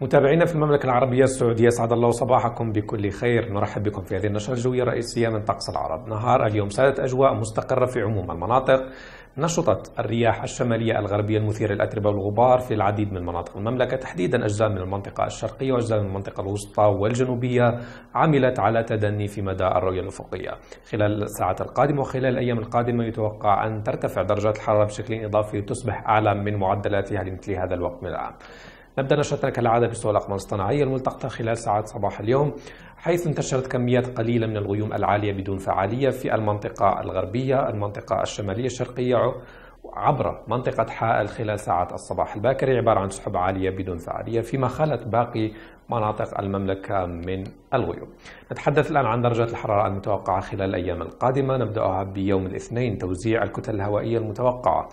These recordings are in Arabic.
متابعينا في المملكة العربية السعودية أسعد الله صباحكم بكل خير نرحب بكم في هذه النشرة الجوية الرئيسية من طقس العرب نهار اليوم سادت أجواء مستقرة في عموم المناطق نشطت الرياح الشمالية الغربية المثيرة للأتربة والغبار في العديد من مناطق المملكة تحديدا أجزاء من المنطقة الشرقية وأجزاء من المنطقة الوسطى والجنوبية عملت على تدني في مدى الرؤية الأفقية خلال الساعات القادمة وخلال الأيام القادمة يتوقع أن ترتفع درجات الحرارة بشكل إضافي وتصبح أعلى من معدلاتها لمثل هذا الوقت من العام نبدأ نشرتنا كالعادة سوق الأقمار الصناعية الملتقطة خلال ساعات صباح اليوم حيث انتشرت كميات قليلة من الغيوم العالية بدون فعالية في المنطقة الغربية المنطقة الشمالية الشرقية عبر منطقة حائل خلال ساعات الصباح الباكر عبارة عن سحب عالية بدون فعالية فيما خلت باقي مناطق المملكة من الغيوم نتحدث الآن عن درجة الحرارة المتوقعة خلال الأيام القادمة نبدأها بيوم الاثنين توزيع الكتل الهوائية المتوقعة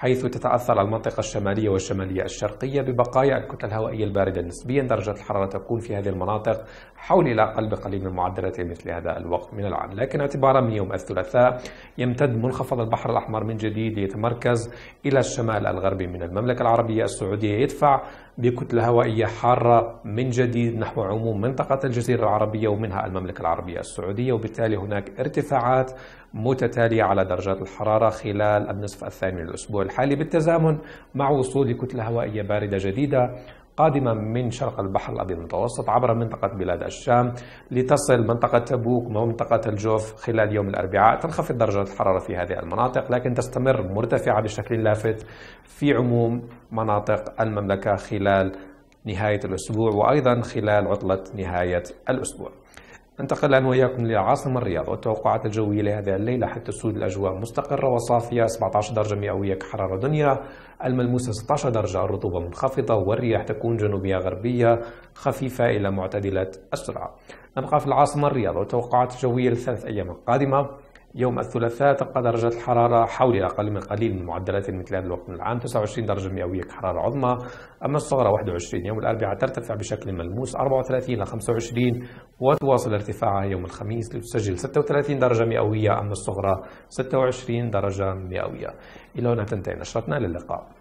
حيث تتأثر المنطقة الشمالية والشمالية الشرقية ببقايا الكتلة الهوائية الباردة نسبيا درجة الحرارة تكون في هذه المناطق حول إلى أقل بقليل من معدلات مثل هذا الوقت من العام لكن اعتبارا من يوم الثلاثاء يمتد منخفض البحر الأحمر من جديد ليتمركز إلى الشمال الغربي من المملكة العربية السعودية يدفع بكتلة هوائية حارة من جديد نحو عموم منطقة الجزيرة العربية ومنها المملكة العربية السعودية وبالتالي هناك ارتفاعات متتالية على درجات الحرارة خلال النصف الثاني من الأسبوع الحالي بالتزامن مع وصول كتلة هوائية باردة جديدة قادمة من شرق البحر الأبيض المتوسط عبر منطقة بلاد الشام لتصل منطقة تبوك ومنطقة الجوف خلال يوم الأربعاء تنخفض درجة الحرارة في هذه المناطق لكن تستمر مرتفعة بشكل لافت في عموم مناطق المملكة خلال نهاية الأسبوع وأيضا خلال عطلة نهاية الأسبوع ننتقل الآن وياكم لعاصمة الرياض والتوقعات الجوية لهذا الليلة حتى تسود الأجواء مستقرة وصافية 17 درجة مئوية كحرارة دنيا الملموسة 16 درجة الرطوبة منخفضة والرياح تكون جنوبية غربية خفيفة إلى معتدلة السرعة نبقى في العاصمة الرياض والتوقعات الجوية للثلاث أيام القادمة يوم الثلاثاء تبقى درجة الحرارة حول أقل من قليل من معدلات مثل هذا الوقت من العام 29 درجة مئوية كحرارة عظمى أما الصغرى 21 يوم الأربعاء ترتفع بشكل ملموس 34 إلى 25 وتواصل ارتفاعها يوم الخميس لتسجل 36 درجة مئوية أما الصغرى 26 درجة مئوية إلى هنا تنتهي نشرتنا للقاء